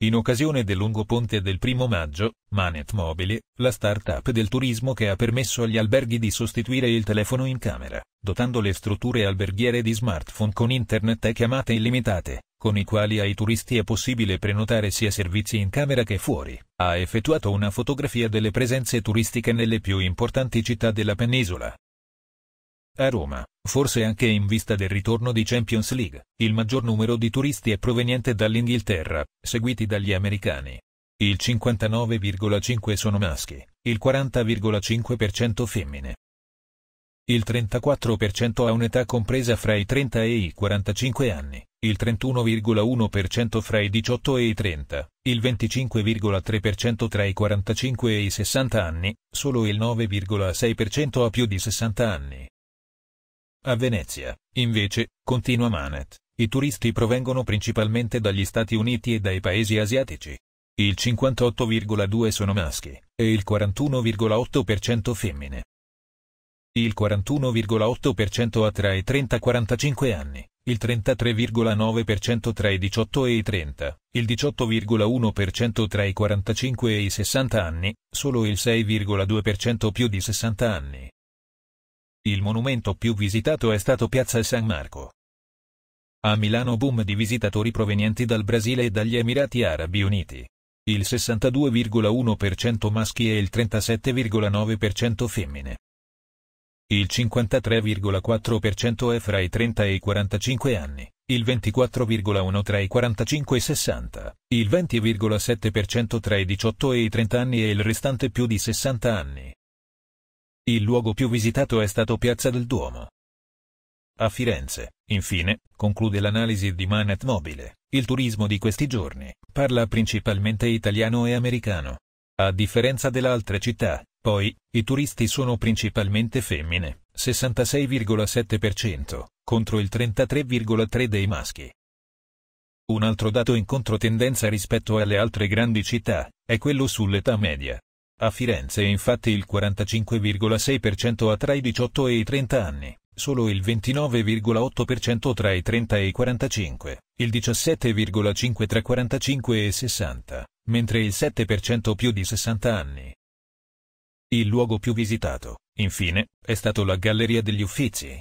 In occasione del lungo ponte del primo maggio, Manet Mobile, la start-up del turismo che ha permesso agli alberghi di sostituire il telefono in camera, dotando le strutture alberghiere di smartphone con internet e chiamate illimitate, con i quali ai turisti è possibile prenotare sia servizi in camera che fuori, ha effettuato una fotografia delle presenze turistiche nelle più importanti città della penisola. A Roma, forse anche in vista del ritorno di Champions League, il maggior numero di turisti è proveniente dall'Inghilterra, seguiti dagli americani. Il 59,5 sono maschi, il 40,5% femmine. Il 34% ha un'età compresa fra i 30 e i 45 anni, il 31,1% fra i 18 e i 30, il 25,3% tra i 45 e i 60 anni, solo il 9,6% ha più di 60 anni, a Venezia, invece, continua Manet, i turisti provengono principalmente dagli Stati Uniti e dai paesi asiatici. Il 58,2 sono maschi, e il 41,8% femmine. Il 41,8% ha tra i 30 e i 45 anni, il 33,9% tra i 18 e i 30, il 18,1% tra i 45 e i 60 anni, solo il 6,2% più di 60 anni, il monumento più visitato è stato Piazza San Marco. A Milano boom di visitatori provenienti dal Brasile e dagli Emirati Arabi Uniti. Il 62,1% maschi e il 37,9% femmine. Il 53,4% è fra i 30 e i 45 anni, il 24,1% tra i 45 e i 60, il 20,7% tra i 18 e i 30 anni e il restante più di 60 anni. Il luogo più visitato è stato Piazza del Duomo. A Firenze, infine, conclude l'analisi di Manet Mobile, il turismo di questi giorni parla principalmente italiano e americano. A differenza delle altre città, poi, i turisti sono principalmente femmine, 66,7%, contro il 33,3% dei maschi. Un altro dato in controtendenza rispetto alle altre grandi città, è quello sull'età media. A Firenze infatti il 45,6% ha tra i 18 e i 30 anni, solo il 29,8% tra i 30 e i 45, il 17,5% tra 45 e 60, mentre il 7% più di 60 anni. Il luogo più visitato, infine, è stato la Galleria degli Uffizi,